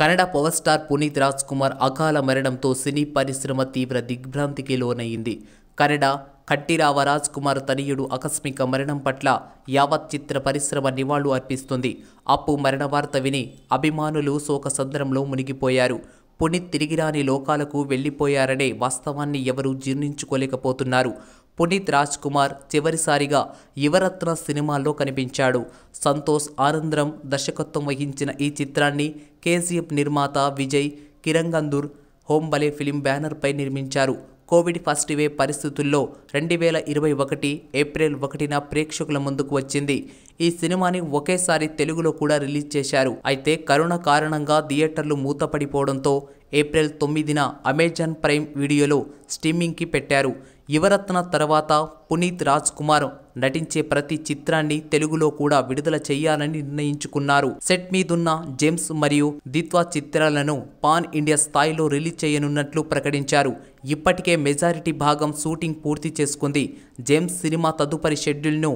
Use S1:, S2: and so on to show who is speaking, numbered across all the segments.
S1: Kannada power star Puneeth Raj Kumar అకాల మరణంతో సినీ పరిశ్రమ తీవ్ర దిగ్భ్రాంతికి లోనయ్యింది కన్నడ కట్టిరావ రాజ్ కుమార్ తనయుడు ఆకస్మిక మరణం పట్ల యావత్ చిత్ర పరిశ్రమ నివాళులు అర్పిస్తుంది అప్పు మరణ వార్త విని అభిమానులు శోకసంద్రంలో మునిగిపోయారు పునీత్ తిరిగిరాని లోకాలకు వెళ్ళిపోయారనే వాస్తవాన్ని ఎవరూ జీర్ణించుకోలేకపోతున్నారు పునీత్ రాజ్ కుమార్ చివరిసారిగా యువరత్న సినిమాలో కనిపించాడు సంతోష్ ఆనంద్రం దర్శకత్వం వహించిన ఈ చిత్రాన్ని కేజీఎఫ్ నిర్మాత విజయ్ కిరంగందూర్ హోంబలే ఫిలిం బ్యానర్పై నిర్మించారు కోవిడ్ ఫస్ట్ వేవ్ పరిస్థితుల్లో రెండు వేల ఇరవై ఒకటి ఏప్రిల్ ఒకటిన ప్రేక్షకుల ముందుకు వచ్చింది ఈ సినిమాని ఒకేసారి తెలుగులో కూడా రిలీజ్ చేశారు అయితే కరోనా కారణంగా థియేటర్లు మూతపడిపోవడంతో ఏప్రిల్ తొమ్మిదిన అమెజాన్ ప్రైమ్ వీడియోలో స్ట్రీమింగ్కి పెట్టారు యువరత్న తర్వాత పునీత్ రాజ్ కుమార్ నటించే ప్రతి చిత్రాన్ని తెలుగులో కూడా విడుదల చేయాలని నిర్ణయించుకున్నారు సెట్ మీదున్న జేమ్స్ మరియు దిత్వా చిత్రాలను పాన్ ఇండియా స్థాయిలో రిలీజ్ చేయనున్నట్లు ప్రకటించారు ఇప్పటికే మెజారిటీ భాగం షూటింగ్ పూర్తి చేసుకుంది జేమ్స్ సినిమా తదుపరి షెడ్యూల్ను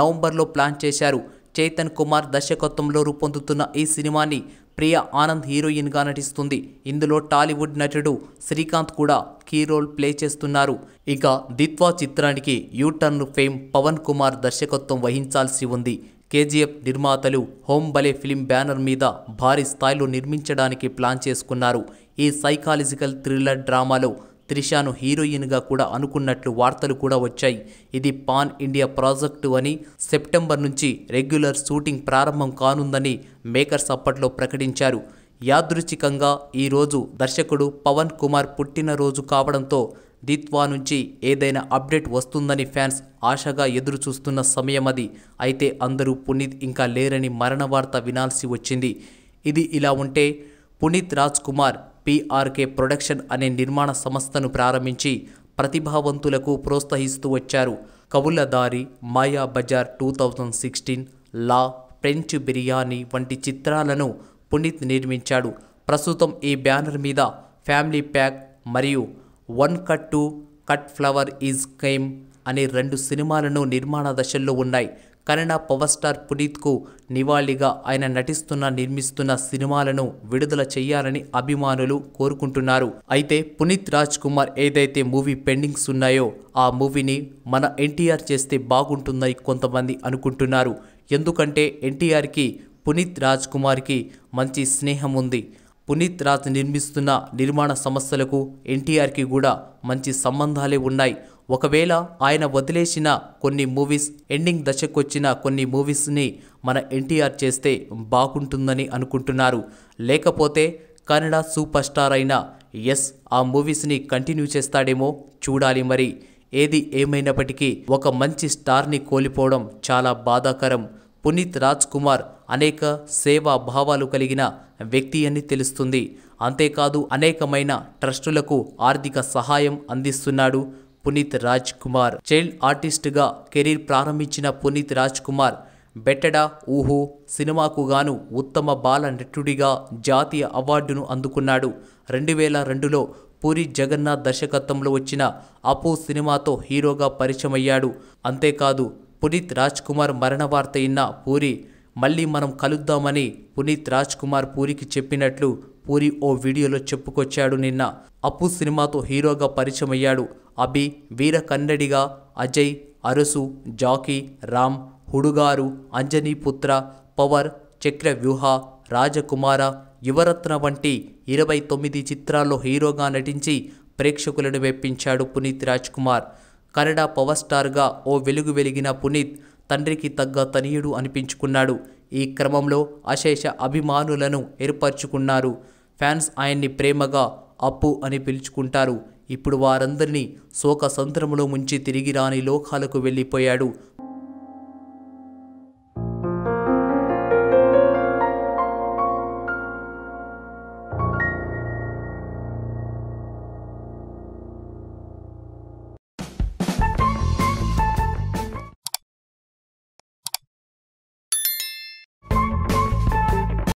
S1: నవంబర్లో ప్లాన్ చేశారు చైతన్ కుమార్ దర్శకత్వంలో రూపొందుతున్న ఈ సినిమాని ప్రియా ఆనంద్ హీరోయిన్గా నటిస్తుంది ఇందులో టాలీవుడ్ నటుడు శ్రీకాంత్ కూడా కీ రోల్ ప్లే చేస్తున్నారు ఇక దిత్వా చిత్రానికి యూటర్న్ ఫేమ్ పవన్ కుమార్ దర్శకత్వం వహించాల్సి ఉంది కేజీఎఫ్ నిర్మాతలు హోమ్ బలే ఫిలిం బ్యానర్ మీద భారీ స్థాయిలో నిర్మించడానికి ప్లాన్ చేసుకున్నారు ఈ సైకాలజికల్ థ్రిల్లర్ డ్రామాలో త్రిషాను హీరోయిన్గా కూడా అనుకున్నట్లు వార్తలు కూడా వచ్చాయి ఇది పాన్ ఇండియా ప్రాజెక్టు అని సెప్టెంబర్ నుంచి రెగ్యులర్ షూటింగ్ ప్రారంభం కానుందని మేకర్స్ అప్పట్లో ప్రకటించారు యాదృచ్ఛికంగా ఈరోజు దర్శకుడు పవన్ కుమార్ పుట్టినరోజు కావడంతో దిత్వా నుంచి ఏదైనా అప్డేట్ వస్తుందని ఫ్యాన్స్ ఆశగా ఎదురు చూస్తున్న సమయమది అయితే అందరూ పునీత్ ఇంకా లేరని మరణ వార్త వినాల్సి వచ్చింది ఇది ఇలా ఉంటే పునీత్ రాజ్ కుమార్ పీఆర్కే ప్రొడక్షన్ అనే నిర్మాణ సంస్థను ప్రారంభించి ప్రతిభావంతులకు ప్రోత్సహిస్తూ వచ్చారు దారి Maya Bazar two thousand sixteen Law French Biryani వంటి చిత్రాలను పునీత్ నిర్మించాడు ప్రస్తుతం ఈ బ్యానర్ మీద ఫ్యామిలీ ప్యాక్ మరియు one cut two cut flower is came అనే రెండు సినిమాలను నిర్మాణ దశల్లో ఉన్నాయి కన్నడ పవర్ స్టార్ పునీత్కు నివాళిగా ఆయన నటిస్తున్న నిర్మిస్తున్న సినిమాలను విడుదల చేయాలని అభిమానులు కోరుకుంటున్నారు అయితే పునీత్ రాజ్ కుమార్ ఏదైతే మూవీ పెండింగ్స్ ఉన్నాయో ఆ మూవీని మన ఎన్టీఆర్ చేస్తే బాగుంటుందని కొంతమంది అనుకుంటున్నారు ఎందుకంటే ఎన్టీఆర్కి పునీత్ రాజ్ కుమార్కి మంచి స్నేహం ఉంది పునీత్ రాజ్ నిర్మిస్తున్న నిర్మాణ సంస్థలకు ఎన్టీఆర్కి కూడా మంచి సంబంధాలే ఉన్నాయి ఒకవేళ ఆయన వదిలేసిన కొన్ని మూవీస్ ఎండింగ్ దశకొచ్చిన కొన్ని మూవీస్ని మన ఎన్టీఆర్ చేస్తే బాగుంటుందని అనుకుంటున్నారు లేకపోతే కన్నడ సూపర్ స్టార్ అయిన ఎస్ ఆ మూవీస్ని కంటిన్యూ చేస్తాడేమో చూడాలి మరి ఏది ఏమైనప్పటికీ ఒక మంచి స్టార్ని కోల్పోవడం చాలా బాధాకరం పునీత్ రాజ్ కుమార్ అనేక సేవా భావాలు కలిగిన వ్యక్తి అని తెలుస్తుంది అంతేకాదు అనేకమైన ట్రస్టులకు ఆర్థిక సహాయం అందిస్తున్నాడు పునీత్ రాజ్ కుమార్ చైల్డ్ ఆర్టిస్ట్గా కెరీర్ ప్రారంభించిన పునీత్ రాజ్ కుమార్ బెట్టడా ఊహు సినిమాకు గాను ఉత్తమ బాల నటుడిగా జాతీయ అవార్డును అందుకున్నాడు రెండు వేల రెండులో పూరి జగన్నాథ్ దర్శకత్వంలో వచ్చిన అపు సినిమాతో హీరోగా పరిచయమయ్యాడు అంతేకాదు పునీత్ రాజ్ కుమార్ మరణ వార్త ఇన్న పూరి మళ్ళీ మనం కలుద్దామని పునీత్ రాజ్ కుమార్ పూరికి చెప్పినట్లు పూరి ఓ వీడియోలో చెప్పుకొచ్చాడు నిన్న అప్పు సినిమాతో హీరోగా పరిచయమయ్యాడు అభి వీరకన్నడిగా అజయ్ అరసు జాకీ రామ్ హుడుగారు అంజనీపుత్ర పవర్ చక్రవ్యూహ రాజకుమార యువరత్న వంటి ఇరవై తొమ్మిది చిత్రాల్లో హీరోగా నటించి ప్రేక్షకులను మెప్పించాడు పునీత్ రాజ్ కుమార్ కన్నడ పవర్ స్టార్గా ఓ వెలుగు వెలిగిన పునీత్ తండ్రికి తగ్గ తనియుడు అనిపించుకున్నాడు ఈ క్రమంలో అశేష అభిమానులను ఏర్పరచుకున్నారు ఫ్యాన్స్ ఆయన్ని ప్రేమగా అప్పు అని పిలుచుకుంటారు ఇప్పుడు వారందరినీ శోక సంద్రములో ముంచి తిరిగి రాని లోకాలకు వెళ్ళిపోయాడు